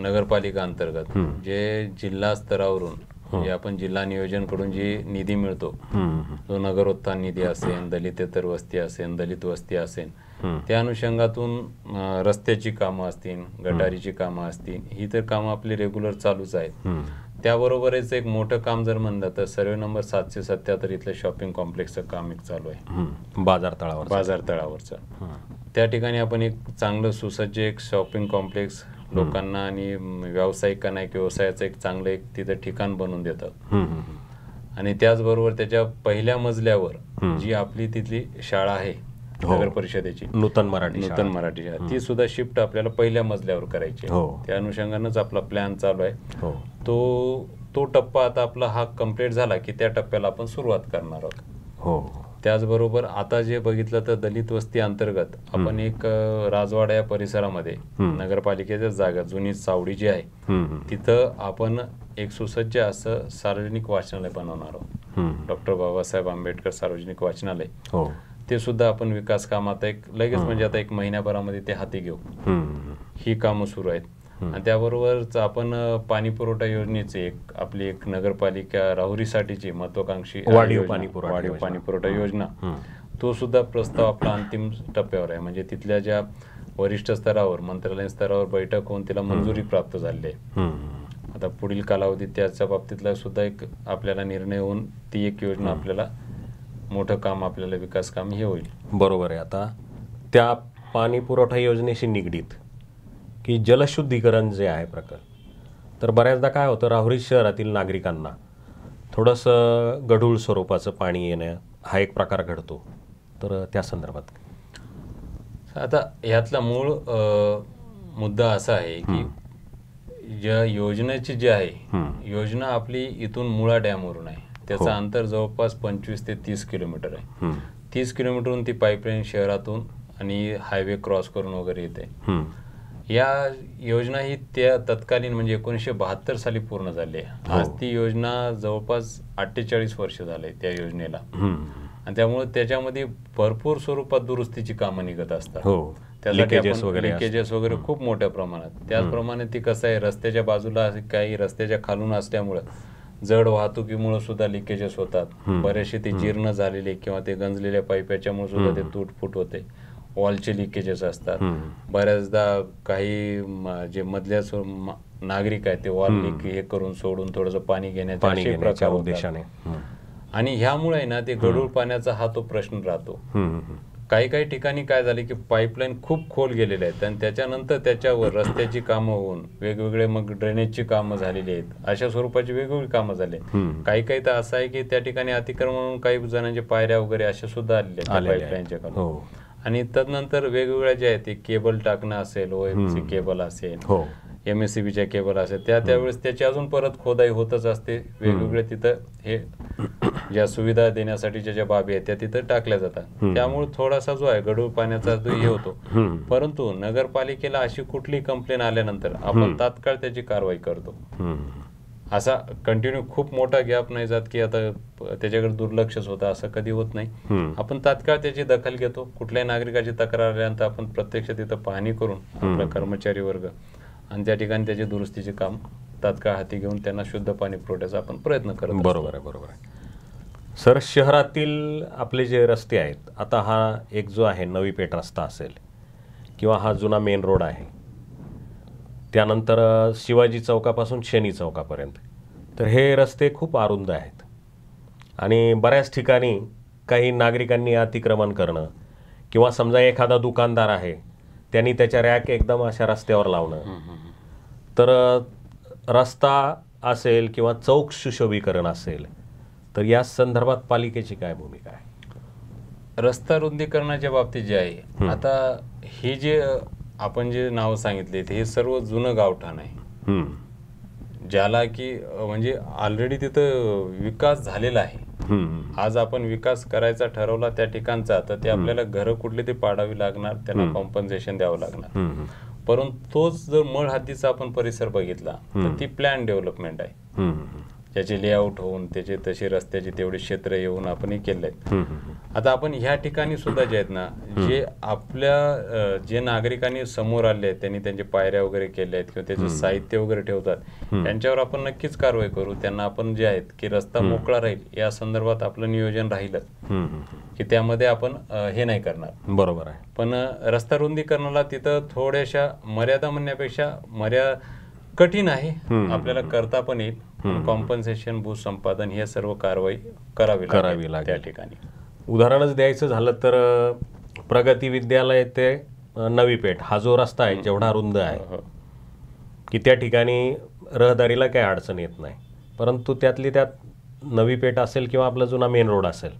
नगरपालिका अंतर्गत जे जिल्हा स्तरावरून म्हणजे आपण जिल्हा नियोजन जी निधी मिळतो जो नगरोत्थान निधी असेल दलितेतर वस्ती असेल दलित वस्ती असेल त्या अनुषंगातून रस्त्याची कामं असतील गटारीची कामं असतील ही तर कामं आपली रेग्युलर चालूच आहेत त्याबरोबरच एक मोठं काम जर म्हणलं तर सर्वे नंबर सातशे सत्याहत्तर इथलं शॉपिंग कॉम्प्लेक्सचं काम एक चालू आहे बाजार तळावर बाजार तळावरचं त्या ठिकाणी आपण एक चांगलं सुसज्ज एक शॉपिंग कॉम्प्लेक्स लोकांना आणि व्यावसायिकांना एक व्यवसायाचं एक चांगलं एक तिथं ठिकाण बनवून देतात आणि त्याचबरोबर त्याच्या पहिल्या मजल्यावर जी आपली तिथली शाळा आहे हो. नगर परिषदेची नूतन मराठी नूतन मराठी शाळा ती सुद्धा शिफ्ट आपल्याला पहिल्या मजल्यावर करायची हो. त्या अनुषंगानंच आपला प्लॅन चालू आहे हो. तो तो टप्पा आता आपला हा कम्प्लीट झाला की त्या टप्प्याला आपण सुरुवात करणार आहोत हो त्याचबरोबर आता जे बघितलं तर दलित वस्ती अंतर्गत आपण एक राजवाडा या परिसरामध्ये नगरपालिकेच्या जागा जुनी चावडी जी आहे तिथं आपण एक सुसज्ज असं सार्वजनिक वाचनालय बनवणार आहोत डॉक्टर बाबासाहेब आंबेडकर सार्वजनिक वाचनालय हो ते सुद्धा आपण विकास काम आता एक लगेच म्हणजे आता एक महिन्याभरामध्ये ते हाती घेऊ ही कामं सुरू आहेत आणि त्याबरोबरच आपण पाणी पुरवठा योजनेचे एक आपली एक नगरपालिका राहुरीसाठीची महत्वाकांक्षी वाढीव पाणी पुरवठा योजना तो सुद्धा प्रस्ताव आपला अंतिम टप्प्यावर आहे म्हणजे तिथल्या ज्या वरिष्ठ स्तरावर मंत्रालय स्तरावर बैठक होऊन तिला मंजुरी प्राप्त झाली आहे आता पुढील कालावधीत त्याच्या बाबतीतला सुद्धा एक आपल्याला निर्णय होऊन ती एक योजना आपल्याला मोठं काम आपल्याला विकास काम हे होईल बरोबर आहे आता त्या पाणी पुरवठा योजनेशी निगडीत की जलशुद्धीकरण जे आहे प्रकार तर बऱ्याचदा काय होतं राहुरी शहरातील नागरिकांना थोडंसं गढूळ स्वरूपाचं पाणी येणं हा एक प्रकार घडतो तर त्या संदर्भात आता ह्यातला मूळ मुद्दा असा आहे की ज्या योजनेची जी आहे योजना आपली इथून मुळा डॅमवरून आहे त्याचं हो. अंतर जवळपास पंचवीस ते तीस किलोमीटर आहे तीस किलोमीटर ती पाईपलाईन शहरातून आणि हायवे क्रॉस करून वगैरे येते या योजना ही त्या तत्कालीन म्हणजे एकोणीसशे बहात्तर साली पूर्ण झाली आहे हो. आज ती योजना जवळपास अठ्ठेचाळीस वर्ष झाले त्या योजनेला आणि त्यामुळे त्याच्यामध्ये भरपूर स्वरूपात दुरुस्तीची कामं निघत असतात हो. त्यासाठी वगैरे लिकेजेस वगैरे खूप मोठ्या प्रमाणात त्याचप्रमाणे ती कसं आहे रस्त्याच्या बाजूला काही रस्त्याच्या खालून असल्यामुळे जड वाहतुकीमुळे सुद्धा लिकेजेस होतात बरेचसे ते जीर्ण झालेले किंवा ते गंजलेल्या पाईप याच्यामुळे सुद्धा ते तुटफूट होते वॉलचे लिकेजेस असतात बऱ्याचदा काही जे मधल्या नागरिक आहेत ते वॉल लिक हे करून सोडून थोडस पाणी घेण्याच्या उद्देशाने आणि ह्यामुळे ना ते गढूळ पाण्याचा हा तो प्रश्न राहतो काही काही ठिकाणी काय झाले की पाईपलाईन खूप खोल गेलेले आहेत आणि त्याच्यानंतर त्याच्यावर रस्त्याची कामं होऊन वेगवेगळे मग ड्रेनेजची कामं झालेली आहेत अशा स्वरूपाची वेगवेगळी कामं झाली काही काही तर असं आहे की त्या ठिकाणी अतिक्रमण म्हणून काही जणांच्या पायऱ्या वगैरे अशा सुद्धा आलेल्या आहेत पाईपलाईनच्या हो. आणि तदनंतर वेगवेगळ्या ज्या आहेत ते केबल टाकणं असेल ओएमसी केबल असेल हो. एम एस सी बीच्या केबल असतात त्या त्यावेळेस त्याची अजून परत खोदाई होतच असते वेगवेगळे तिथं हे ज्या सुविधा देण्यासाठी ज्या बाबी आहेत त्या तिथं टाकल्या जातात त्यामुळे थोडासा जो आहे गडूळ पाण्याचा जो हे होतो परंतु नगरपालिकेला अशी कुठली कंप्लेन आल्यानंतर आपण तात्काळ त्याची कारवाई करतो असा कंटिन्यू खूप मोठा गॅप नाही जात की आता त्याच्याकडे दुर्लक्षच होतं असं कधी होत नाही आपण तात्काळ त्याची दखल घेतो कुठल्याही नागरिकाची तक्रार आल्यानंतर आपण प्रत्यक्ष तिथं पाहणी करून आपला कर्मचारी वर्ग आणि त्या ठिकाणी त्याचे दुरुस्तीचे काम तात्काळ हाती घेऊन त्यांना शुद्ध पाणी पुरवठ्याचा आपण प्रयत्न करतो बरोबर आहे बरोबर आहे सर शहरातील आपले जे रस्ते आहेत आता हा एक जो आहे नवी पेठ रस्ता असेल किंवा हा जुना मेन रोड आहे त्यानंतर शिवाजी चौकापासून शनी चौकापर्यंत तर हे रस्ते खूप अरुंद आहेत आणि बऱ्याच ठिकाणी काही नागरिकांनी अतिक्रमण करणं किंवा समजा एखादा दुकानदार आहे त्यांनी त्याच्या रॅक एकदम अशा रस्त्यावर लावणं तर रस्ता असेल किंवा चौक सुशोभीकरण असेल तर या संदर्भात पालिकेची काय भूमिका आहे रस्ता रुंदीकरणाच्या बाबतीत जे आहे आता हे जे आपण जे नाव सांगितले हे सर्व जुनं गावठाण आहे ज्याला की म्हणजे ऑलरेडी तिथं विकास झालेला आहे आज आपण विकास करायचा ठरवला त्या ठिकाणचा तर ते आपल्याला घरं कुठली ते पाडावी लागणार त्यांना कॉम्पन्सेशन द्यावं लागणार परंतु तोच जर मळ हातीचा आपण परिसर बघितला तर ती प्लॅन डेव्हलपमेंट आहे त्याचे लेआउट होऊन त्याचे तसे रस्त्याचे तेवढे क्षेत्र येऊन आपण हे केले आता आपण ह्या ठिकाणी सुद्धा जे आहेत ना जे आपल्या जे नागरिकांनी समोर आले आहेत त्यांनी त्यांचे पायऱ्या वगैरे केल्या आहेत किंवा त्याचे साहित्य वगैरे ठेवतात त्यांच्यावर आपण नक्कीच कारवाई करू त्यांना आपण जे आहेत की रस्ता मोकळा राहील या संदर्भात आपलं नियोजन राहिलं की त्यामध्ये आपण हे नाही करणार बरोबर आहे पण रस्ता रुंदीकरणाला तिथं थोड्याशा मर्यादा म्हणण्यापेक्षा मर्या कठीण आहे आपल्याला करता पण येईल कॉम्पन्सेशन भूसंपादन हे सर्व कारवाई करावी करावी लागेल त्या ठिकाणी उदाहरणच द्यायचं झालं तर प्रगती विद्यालय ते नवी पेठ हा जो रस्ता आहे जेवढा रुंद आहे की त्या ठिकाणी रहदारीला काही अडचण येत नाही परंतु त्यातली त्यात नवी पेठ असेल किंवा आपला जुना मेन रोड असेल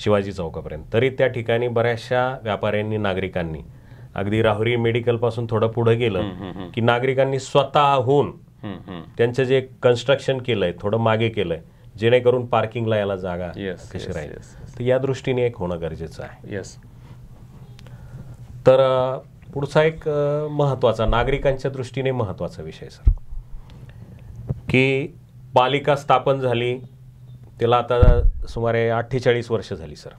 शिवाजी चौकापर्यंत तरी त्या ठिकाणी बऱ्याचशा व्यापाऱ्यांनी नागरिकांनी अगदी राहुरी मेडिकलपासून थोडं पुढे गेलं की नागरिकांनी स्वतःहून त्यांचं जे कन्स्ट्रक्शन केलंय थोडं मागे केलंय जेणेकरून पार्किंगला याला जागा कशी राहील तर या दृष्टीने एक होणं गरजेचं आहे येस तर पुढचा एक महत्त्वाचा नागरिकांच्या दृष्टीने महत्त्वाचा विषय सर की पालिका स्थापन झाली तिला आता सुमारे अठ्ठेचाळीस वर्ष झाली सर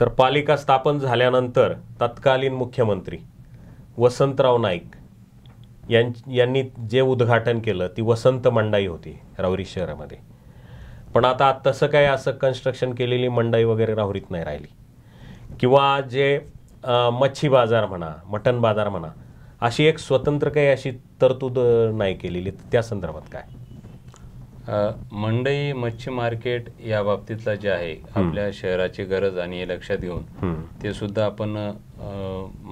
तर पालिका स्थापन झाल्यानंतर तत्कालीन मुख्यमंत्री वसंतराव नाईक यांनी जे उद्घाटन केलं ती वसंत मंडाई होती रावरी शहरामध्ये पण आता तसं काय असं कन्स्ट्रक्शन केलेली मंडई वगैरे राहुरीत नाही राहिली किंवा जे मच्छी बाजार म्हणा मटन बाजार म्हणा अशी एक स्वतंत्र काही अशी तरतूद नाही केलेली त्या संदर्भात काय मंडई मच्छी मार्केट या बाबतीतला जे आहे आपल्या शहराची गरज आणि हे लक्षात घेऊन ते सुद्धा आपण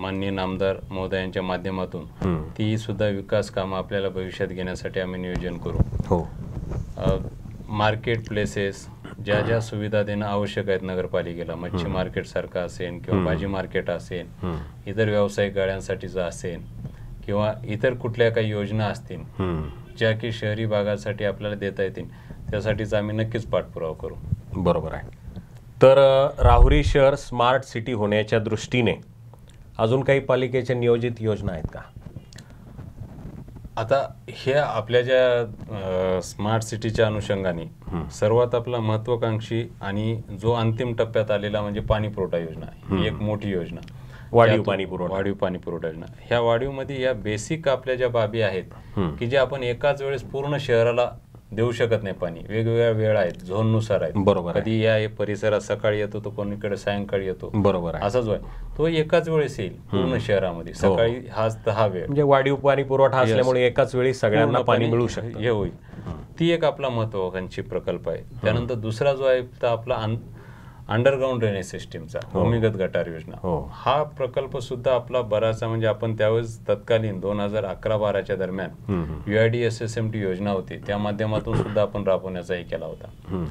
माननीय नामदार महोदयांच्या माध्यमातून ती सुद्धा विकास काम आपल्याला भविष्यात घेण्यासाठी आम्ही नियोजन करू हो मार्केट प्लेसेस ज्या ज्या सुविधा देणं आवश्यक आहेत नगरपालिकेला मच्छी मार्केट सारखा असेल किंवा भाजी मार्केट असेल इतर व्यावसायिक गाड्यांसाठीचं असेल किंवा इतर कुठल्या काही योजना असतील ज्या की शहरी भागासाठी आपल्याला देता येतील त्यासाठीच आम्ही नक्कीच पाठपुरावा करू बरोबर आहे तर राहुरी शहर स्मार्ट सिटी होण्याच्या दृष्टीने अजून काही पालिकेच्या नियोजित योजना आहेत का आता हे आपल्या ज्या स्मार्ट सिटीच्या अनुषंगाने सर्वात आपला महत्वाकांक्षी आणि जो अंतिम टप्प्यात आलेला म्हणजे पाणी पुरवठा योजना ही एक मोठी योजना वाढीव पाणी पुरवठा वाढीव पाणी पुरवठा योजना ह्या मध्ये या बेसिक आपल्या ज्या बाबी आहेत की जे आपण एकाच वेळेस पूर्ण शहराला देऊ शकत नाही पाणी वेगवेगळ्या वेळ आहेत नुसार आहेत बरोबर कधी या परिसरात सकाळी येतो तो कोणीकडे सायंकाळी येतो बरोबर असाच वय तो एकाच वेळेस येईल पूर्ण शहरामध्ये सकाळी हो. हाच दहा वेळ म्हणजे वाढीव पाणी पुरवठा असल्यामुळे एकाच वेळी सगळ्यांना पाणी मिळू शकतो हे होईल ती एक आपला महत्वाकांक्षी प्रकल्प आहे त्यानंतर दुसरा जो आहे तर आपला अंडरग्राऊंड ड्रेनेज सिस्टीमचा भूमिगत गटार योजना हो. हा प्रकल्प सुद्धा आपला बराचसा म्हणजे आपण त्यावेळेस तत्कालीन दोन हजार अकरा बाराच्या दरम्यान UID S S M T योजना होती त्या माध्यमातून सुद्धा आपण राबवण्याचाही केला होता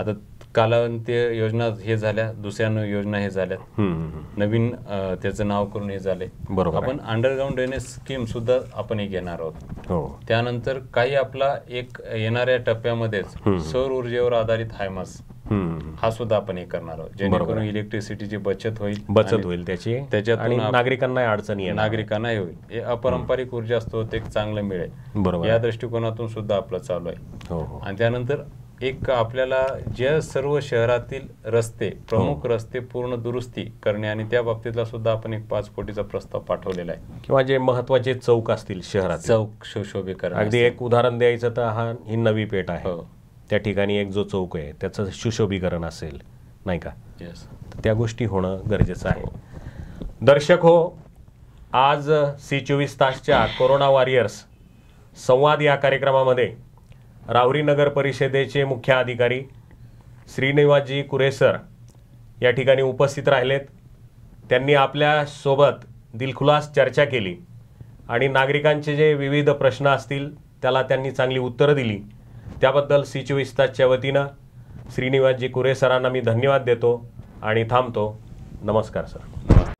आता कालावंत्य योजना हे झाल्या दुसऱ्या योजना हे झाल्या नवीन त्याचं नाव करून हे झाले बरोबर आपण अंडरग्राऊंड ड्रेनेज स्कीम सुद्धा आपण हे घेणार आहोत हो. त्यानंतर काही आपला एक येणाऱ्या टप्प्यामध्येच सौर ऊर्जेवर आधारित हायमास हा सुद्धा आपण हे करणार आहोत जेणेकरून इलेक्ट्रिसिटीची बचत होईल बचत होईल त्याची त्याच्यातून नागरिकांना अडचणी नागरिकांना होईल अपारंपरिक ऊर्जा असतो ते चांगलं मिळेल बरोबर या दृष्टिकोनातून सुद्धा आपलं चालू आहे हो, हो. आणि त्यानंतर एक आपल्याला जे सर्व शहरातील रस्ते प्रमुख हो. रस्ते पूर्ण दुरुस्ती करणे आणि त्या बाबतीतला सुद्धा आपण एक पाच कोटीचा प्रस्ताव पाठवलेला आहे किंवा जे महत्वाचे चौक असतील शहरात चौक सुशोभीकरण अगदी एक उदाहरण द्यायचं तर हा ही नवी पेठ आहे हो. त्या ठिकाणी एक जो चौक आहे त्याचं सुशोभीकरण असेल नाही का येस त्या गोष्टी होणं गरजेचं आहे हो. दर्शक हो आज सी चोवीस तासच्या कोरोना वॉरियर्स संवाद या कार्यक्रमामध्ये रावरी नगर परिषदेचे मुख्य अधिकारी श्रीनिवासजी कुरेसर या ठिकाणी उपस्थित राहिलेत त्यांनी आपल्यासोबत दिलखुलास चर्चा केली आणि नागरिकांचे जे विविध प्रश्न असतील त्याला त्यांनी चांगली उत्तरं दिली त्याबद्दल सी चोवीसतासच्या वतीनं श्रीनिवासजी कुरेसरांना मी धन्यवाद देतो आणि थांबतो नमस्कार सर